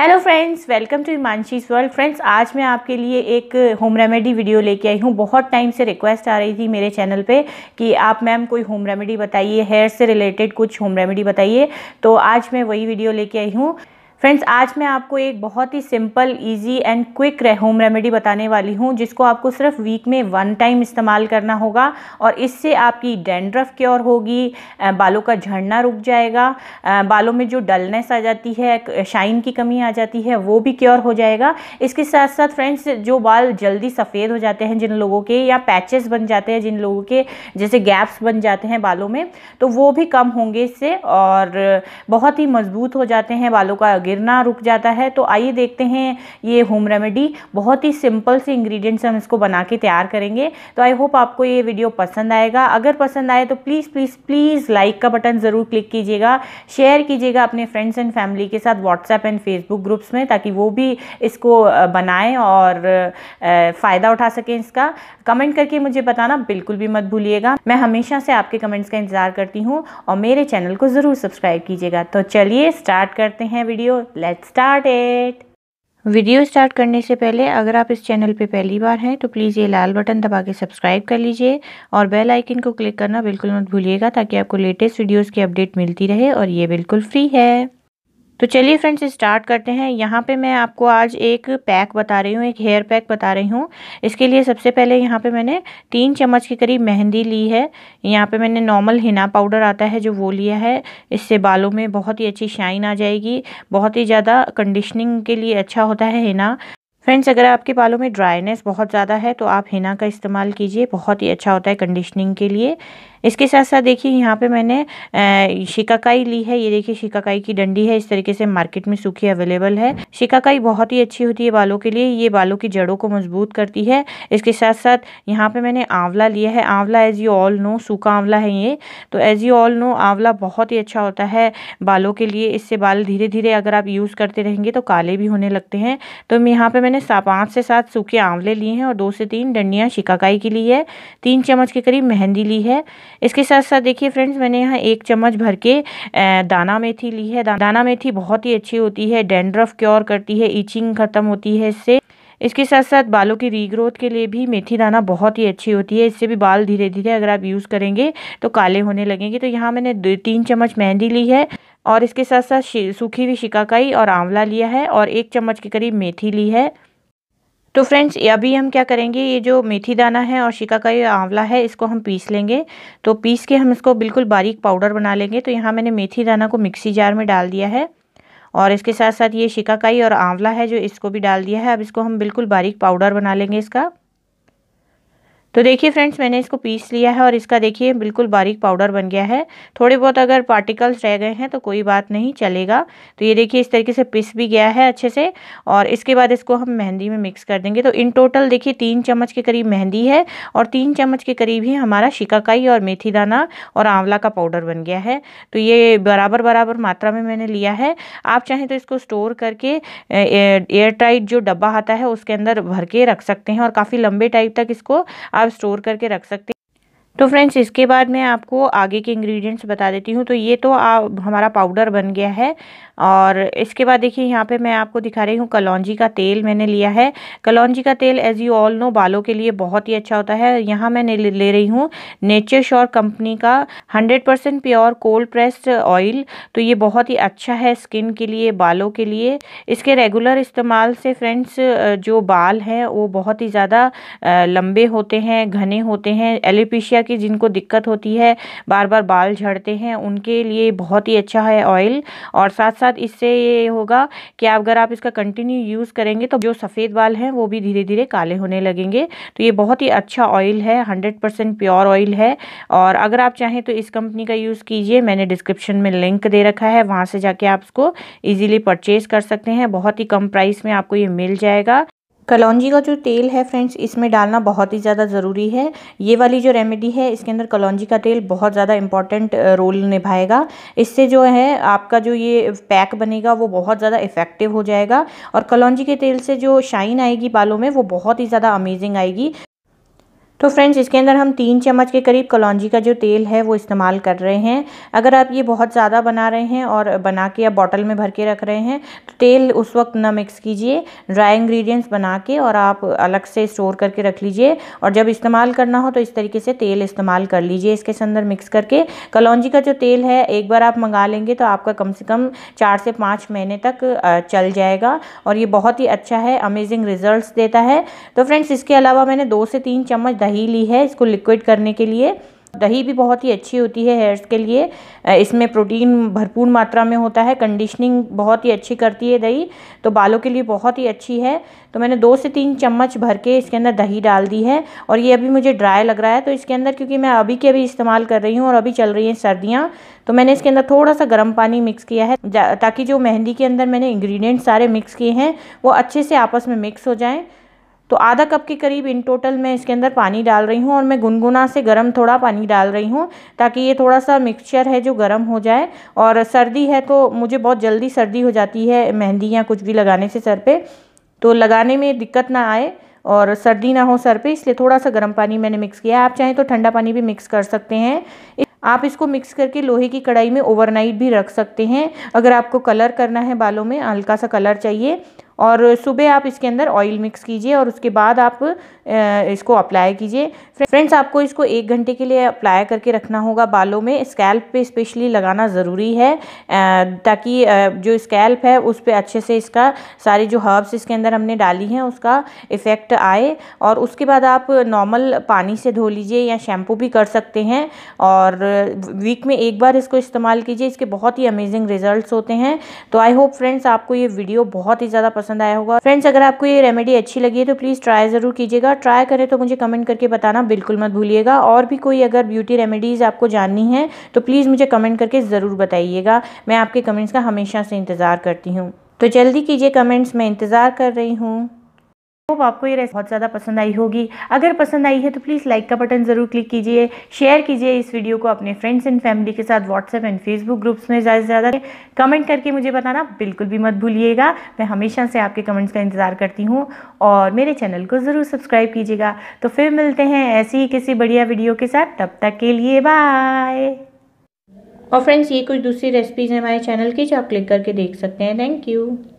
hello friends welcome to Himanshi's world friends आज मैं आपके लिए एक होम रेमेडी वीडियो लेके आई हूँ बहुत टाइम से रिक्वेस्ट आ रही थी मेरे चैनल पे कि आप मैम कोई होम रेमेडी बताइए हेयर से रिलेटेड कुछ होम रेमेडी बताइए तो आज मैं वही वीडियो लेके आई हूँ फ्रेंड्स आज मैं आपको एक बहुत ही simple easy and quick home remedy बताने वाली हूँ जिसको आपको सिर्फ वीक में वन टाइम इस्तेमाल करना होगा और इससे आपकी डेंड्रफ क्योर होगी बालों का झड़ना रुक जाएगा बालों में जो डलनेस आ जाती है शाइन की कमी आ जाती है वो भी क्योर हो जाएगा इसके साथ साथ फ्रेंड्स जो बाल जल्दी सफ़ेद हो जाते हैं जिन लोगों के या पैचेस बन जाते हैं जिन लोगों के जैसे गैप्स बन जाते हैं बालों में तो वो भी कम होंगे इससे और बहुत ही मजबूत हो जाते हैं बालों का गिरना रुक जाता है तो आइए देखते हैं ये होम रेमेडी बहुत ही सिंपल से इंग्रेडिएंट्स हम इसको बना के तैयार करेंगे तो आई होप आपको ये वीडियो पसंद आएगा अगर पसंद आए तो प्लीज़ प्लीज़ प्लीज़ लाइक का बटन ज़रूर क्लिक कीजिएगा शेयर कीजिएगा अपने फ्रेंड्स एंड फैमिली के साथ व्हाट्सएप एंड फेसबुक ग्रुप्स में ताकि वो भी इसको बनाएं और फ़ायदा उठा सकें इसका कमेंट करके मुझे बताना बिल्कुल भी मत भूलिएगा मैं हमेशा से आपके कमेंट्स का इंतज़ार करती हूँ और मेरे चैनल को ज़रूर सब्सक्राइब कीजिएगा तो चलिए स्टार्ट करते हैं video let start it video start करने से पहले अगर आप इस चैनल पे पहली बार हैं तो प्लीज़ ये लाल बटन दबा के सब्सक्राइब कर लीजिए और बेल आइकन को क्लिक करना बिल्कुल मत भूलिएगा ताकि आपको लेटेस्ट वीडियोस की अपडेट मिलती रहे और ये बिल्कुल फ्री है तो चलिए फ्रेंड्स स्टार्ट करते हैं यहाँ पे मैं आपको आज एक पैक बता रही हूँ एक हेयर पैक बता रही हूँ इसके लिए सबसे पहले यहाँ पे मैंने तीन चम्मच के करीब मेहंदी ली है यहाँ पे मैंने नॉर्मल हिना पाउडर आता है जो वो लिया है इससे बालों में बहुत ही अच्छी शाइन आ जाएगी बहुत ही ज़्यादा कंडीशनिंग के लिए अच्छा होता है हिना फ्रेंड्स अगर आपके बालों में ड्राइनेस बहुत ज़्यादा है तो आप हिना का इस्तेमाल कीजिए बहुत ही अच्छा होता है कंडीशनिंग के लिए इसके साथ साथ देखिए यहाँ पे मैंने शिकाकाई ली है ये देखिए शिकाकाई की डंडी है इस तरीके से मार्केट में सूखी अवेलेबल है शिकाकाई बहुत ही अच्छी होती है बालों के लिए ये बालों की जड़ों को मजबूत करती है इसके साथ साथ यहाँ पे मैंने आंवला लिया है आंवला एज यू ऑल नो सूखा आंवला है ये तो एज यू ऑल नो आंवला बहुत ही अच्छा होता है बालों के लिए इससे बाल धीरे धीरे अगर आप यूज़ करते रहेंगे तो काले भी होने लगते हैं तो यहाँ पर मैंने पाँच से सात सूखे आंवले लिए हैं और दो से तीन डंडियाँ शिकाकाई की ली है तीन चम्मच के करीब मेहंदी ली है इसके साथ साथ देखिए फ्रेंड्स मैंने यहाँ एक चम्मच भर के दाना मेथी ली है दाना मेथी बहुत ही अच्छी होती है डेंड्रफ क्योर करती है ईचिंग खत्म होती है इससे इसके साथ साथ बालों की रीग्रोथ के लिए भी मेथी दाना बहुत ही अच्छी होती है इससे भी बाल धीरे धीरे अगर आप यूज़ करेंगे तो काले होने लगेंगे तो यहाँ मैंने दो तीन चम्मच मेहंदी ली है और इसके साथ साथ सूखी हुई शिकाकाई और आंवला लिया है और एक चम्मच के करीब मेथी ली है तो फ्रेंड्स अभी हम क्या करेंगे ये जो मेथी दाना है और शिका का ये आंवला है इसको हम पीस लेंगे तो पीस के हम इसको बिल्कुल बारीक पाउडर बना लेंगे तो यहाँ मैंने मेथी दाना को मिक्सी जार में डाल दिया है और इसके साथ साथ ये शिकाकाई और आंवला है जो इसको भी डाल दिया है अब इसको हम बिल्कुल बारीक पाउडर बना लेंगे इसका तो देखिए फ्रेंड्स मैंने इसको पीस लिया है और इसका देखिए बिल्कुल बारीक पाउडर बन गया है थोड़े बहुत अगर पार्टिकल्स रह गए हैं तो कोई बात नहीं चलेगा तो ये देखिए इस तरीके से पिस भी गया है अच्छे से और इसके बाद इसको हम मेहंदी में मिक्स कर देंगे तो इन टोटल देखिए तीन चम्मच के करीब मेहंदी है और तीन चम्मच के करीब ही हमारा शिकाकाई और मेथी दाना और आंवला का पाउडर बन गया है तो ये बराबर बराबर मात्रा में मैंने लिया है आप चाहें तो इसको स्टोर करके एयर टाइट जो डब्बा आता है उसके अंदर भर के रख सकते हैं और काफ़ी लंबे टाइप तक इसको आप आप स्टोर करके रख सकते हैं तो फ्रेंड्स इसके बाद मैं आपको आगे के इंग्रेडिएंट्स बता देती हूँ तो ये तो आ, हमारा पाउडर बन गया है और इसके बाद देखिए यहाँ पे मैं आपको दिखा रही हूँ कलौजी का तेल मैंने लिया है कलौजी का तेल एज़ यू ऑल नो बालों के लिए बहुत ही अच्छा होता है यहाँ मैं ले रही हूँ नेचर श्योर कंपनी का hundred percent pure cold pressed oil तो ये बहुत ही अच्छा है स्किन के लिए बालों के लिए इसके रेगुलर इस्तेमाल से फ्रेंड्स जो बाल हैं वो बहुत ही ज़्यादा लंबे होते हैं घने होते हैं एलिपिशिया की जिनको दिक्कत होती है बार बार बाल झड़ते हैं उनके लिए बहुत ही अच्छा है ऑयल और साथ साथ साथ इससे ये होगा कि अगर आप इसका कंटिन्यू यूज़ करेंगे तो जो सफ़ेद बाल हैं वो भी धीरे धीरे काले होने लगेंगे तो ये बहुत ही अच्छा ऑयल है हंड्रेड परसेंट प्योर ऑयल है और अगर आप चाहें तो इस कंपनी का यूज़ कीजिए मैंने डिस्क्रिप्शन में लिंक दे रखा है वहाँ से जाके आप इसको ईजिली परचेज़ कर सकते हैं बहुत ही कम प्राइस में आपको ये मिल जाएगा कलौंजी का जो तेल है फ्रेंड्स इसमें डालना बहुत ही ज़्यादा ज़रूरी है ये वाली जो रेमेडी है इसके अंदर कलौंजी का तेल बहुत ज़्यादा इंपॉर्टेंट रोल निभाएगा इससे जो है आपका जो ये पैक बनेगा वो बहुत ज़्यादा इफ़ेक्टिव हो जाएगा और कलौंजी के तेल से जो शाइन आएगी बालों में वो बहुत ही ज़्यादा अमेजिंग आएगी तो फ्रेंड्स इसके अंदर हम तीन चम्मच के करीब कलौजी का जो तेल है वो इस्तेमाल कर रहे हैं अगर आप ये बहुत ज़्यादा बना रहे हैं और बना के या बॉटल में भर के रख रहे हैं तो तेल उस वक्त ना मिक्स कीजिए ड्राई इंग्रेडिएंट्स बना के और आप अलग से स्टोर करके रख लीजिए और जब इस्तेमाल करना हो तो इस तरीके से तेल इस्तेमाल कर लीजिए इसके अंदर मिक्स करके कलौजी का जो तेल है एक बार आप मंगा लेंगे तो आपका कम से कम चार से पाँच महीने तक चल जाएगा और ये बहुत ही अच्छा है अमेजिंग रिजल्ट देता है तो फ्रेंड्स इसके अलावा मैंने दो से तीन चम्मच दही ली है इसको लिक्विड करने के लिए दही भी बहुत ही अच्छी होती है हेयर्स के लिए इसमें प्रोटीन भरपूर मात्रा में होता है कंडीशनिंग बहुत ही अच्छी करती है दही तो बालों के लिए बहुत ही अच्छी है तो मैंने दो से तीन चम्मच भर के इसके अंदर दही डाल दी है और ये अभी मुझे ड्राई लग रहा है तो इसके अंदर क्योंकि मैं अभी के अभी इस्तेमाल कर रही हूँ और अभी चल रही हैं सर्दियाँ तो मैंने इसके अंदर थोड़ा सा गर्म पानी मिक्स किया है ताकि जो मेहंदी के अंदर मैंने इंग्रीडियंट्स सारे मिक्स किए हैं वो अच्छे से आपस में मिक्स हो जाएँ तो आधा कप के करीब इन टोटल मैं इसके अंदर पानी डाल रही हूँ और मैं गुनगुना से गर्म थोड़ा पानी डाल रही हूँ ताकि ये थोड़ा सा मिक्सचर है जो गर्म हो जाए और सर्दी है तो मुझे बहुत जल्दी सर्दी हो जाती है मेहंदी या कुछ भी लगाने से सर पे तो लगाने में दिक्कत ना आए और सर्दी ना हो सर पे इसलिए थोड़ा सा गर्म पानी मैंने मिक्स किया आप चाहें तो ठंडा पानी भी मिक्स कर सकते हैं आप इसको मिक्स करके लोहे की कढ़ाई में ओवरनाइट भी रख सकते हैं अगर आपको कलर करना है बालों में हल्का सा कलर चाहिए और सुबह आप इसके अंदर ऑयल मिक्स कीजिए और उसके बाद आप इसको अप्लाई कीजिए फ्रेंड्स आपको इसको एक घंटे के लिए अप्लाई करके रखना होगा बालों में स्कैल्प पे स्पेशली लगाना ज़रूरी है ताकि जो स्कैल्प है उस पर अच्छे से इसका सारे जो हर्ब्स इसके अंदर हमने डाली हैं उसका इफ़ेक्ट आए और उसके बाद आप नॉर्मल पानी से धो लीजिए या शैम्पू भी कर सकते हैं और वीक में एक बार इसको इस्तेमाल कीजिए इसके बहुत ही अमेजिंग रिजल्ट होते हैं तो आई होप फ्रेंड्स आपको ये वीडियो बहुत ही ज़्यादा पसंद पसंद आया होगा फ्रेंड्स अगर आपको ये रेमेडी अच्छी लगी है तो प्लीज़ ट्राई ज़रूर कीजिएगा ट्राई करें तो मुझे कमेंट करके बताना बिल्कुल मत भूलिएगा और भी कोई अगर ब्यूटी रेमेडीज़ आपको जाननी है तो प्लीज़ मुझे कमेंट करके ज़रूर बताइएगा मैं आपके कमेंट्स का हमेशा से इंतज़ार करती हूँ तो जल्दी कीजिए कमेंट्स मैं इंतज़ार कर रही हूँ होप आपको ये रेसिपी बहुत ज़्यादा पसंद आई होगी अगर पसंद आई है तो प्लीज़ लाइक का बटन ज़रूर क्लिक कीजिए शेयर कीजिए इस वीडियो को अपने फ्रेंड्स एंड फैमिली के साथ व्हाट्सएप एंड फेसबुक ग्रुप्स में ज़्यादा से ज़्यादा कमेंट करके मुझे बताना बिल्कुल भी मत भूलिएगा मैं हमेशा से आपके कमेंट्स का इंतज़ार करती हूँ और मेरे चैनल को ज़रूर सब्सक्राइब कीजिएगा तो फिर मिलते हैं ऐसी ही किसी बढ़िया वीडियो के साथ तब तक के लिए बाय और फ्रेंड्स ये कुछ दूसरी रेसिपीज़ हैं हमारे चैनल की जो आप क्लिक करके देख सकते हैं थैंक यू